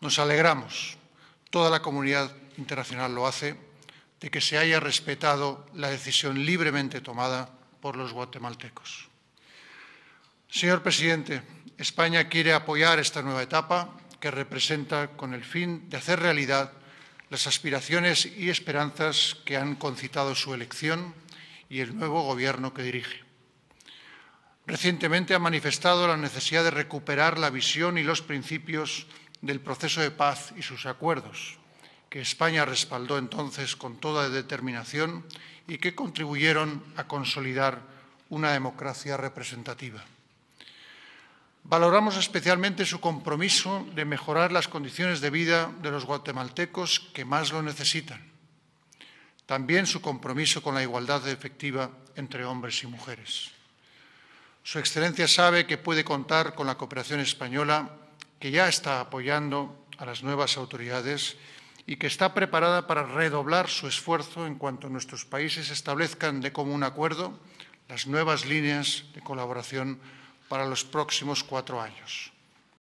Nos alegramos, toda la comunidad internacional lo hace, de que se haya respetado la decisión libremente tomada por los guatemaltecos. Señor presidente, España quiere apoyar esta nueva etapa que representa con el fin de hacer realidad las aspiraciones y esperanzas que han concitado su elección y el nuevo gobierno que dirige. Recientemente ha manifestado la necesidad de recuperar la visión y los principios del proceso de paz y sus acuerdos, que España respaldó entonces con toda determinación y que contribuyeron a consolidar una democracia representativa. Valoramos especialmente su compromiso de mejorar las condiciones de vida de los guatemaltecos que más lo necesitan. También su compromiso con la igualdad efectiva entre hombres y mujeres. Su Excelencia sabe que puede contar con la cooperación española que ya está apoyando a las nuevas autoridades y que está preparada para redoblar su esfuerzo en cuanto nuestros países establezcan de común acuerdo las nuevas líneas de colaboración para los próximos cuatro años.